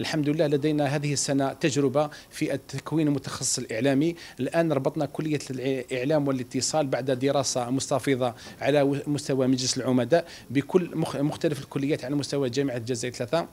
الحمد لله لدينا هذه السنة تجربة في التكوين المتخصص الإعلامي الآن ربطنا كلية الإعلام والاتصال بعد دراسة مستفيضة على مستوى مجلس العمداء بكل مختلف الكليات على مستوى جامعة الجزائر ثلاثة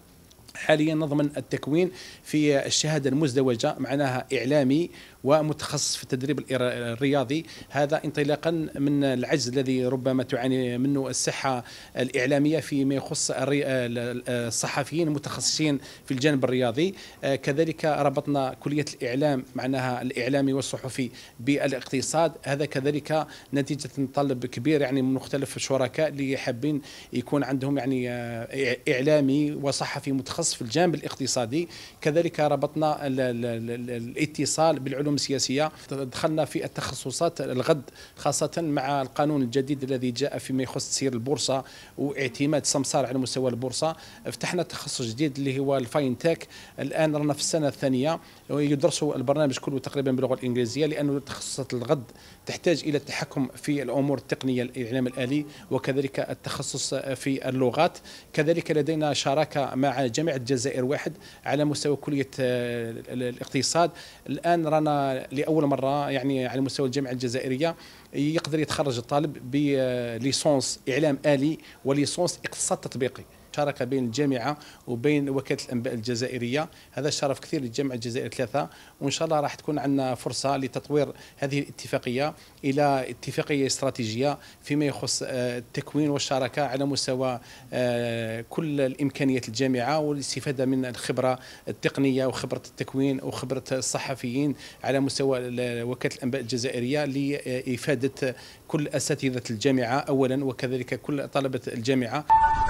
حاليا نضمن التكوين في الشهاده المزدوجه معناها اعلامي ومتخصص في التدريب الرياضي هذا انطلاقا من العجز الذي ربما تعاني منه الصحه الاعلاميه فيما يخص الصحفيين المتخصصين في الجانب الرياضي آه، كذلك ربطنا كليه الاعلام معناها الاعلامي والصحفي بالاقتصاد هذا كذلك نتيجه طلب كبير يعني من مختلف الشركاء اللي حابين يكون عندهم يعني آه، اعلامي وصحفي متخصص يختص في الجانب الاقتصادي كذلك ربطنا الـ الـ الـ الاتصال بالعلوم السياسية دخلنا في التخصصات الغد خاصة مع القانون الجديد الذي جاء فيما يخص تسيير البورصة واعتماد سمسار على مستوى البورصة فتحنا تخصص جديد اللي هو الفاين تك الآن رانا في السنة الثانية يدرس البرنامج كله تقريبا باللغة الإنجليزية لأن تخصصات الغد تحتاج إلى التحكم في الأمور التقنية الإعلام الآلي وكذلك التخصص في اللغات كذلك لدينا شراكة مع جميع بعد الجزائر واحد على مستوى كليه آه، الاقتصاد الان رانا لاول مره يعني على مستوى الجامعه الجزائريه يقدر يتخرج الطالب بليسونس آه، اعلام الي وليسونس اقتصاد تطبيقي مشتركة بين الجامعه وبين وكاله الانباء الجزائريه هذا شرف كثير للجامعه الجزائرية ثلاثه وان شاء الله راح تكون عندنا فرصه لتطوير هذه الاتفاقيه الى اتفاقيه استراتيجيه فيما يخص آه، التكوين والشراكه على مستوى آه، كل الامكانيات الجامعه والاستفاده من الخبره التقنيه وخبره التكوين وخبره الصحفيين على مستوى وكاله الانباء الجزائريه لافاده كل اساتذه الجامعه اولا وكذلك كل طلبه الجامعه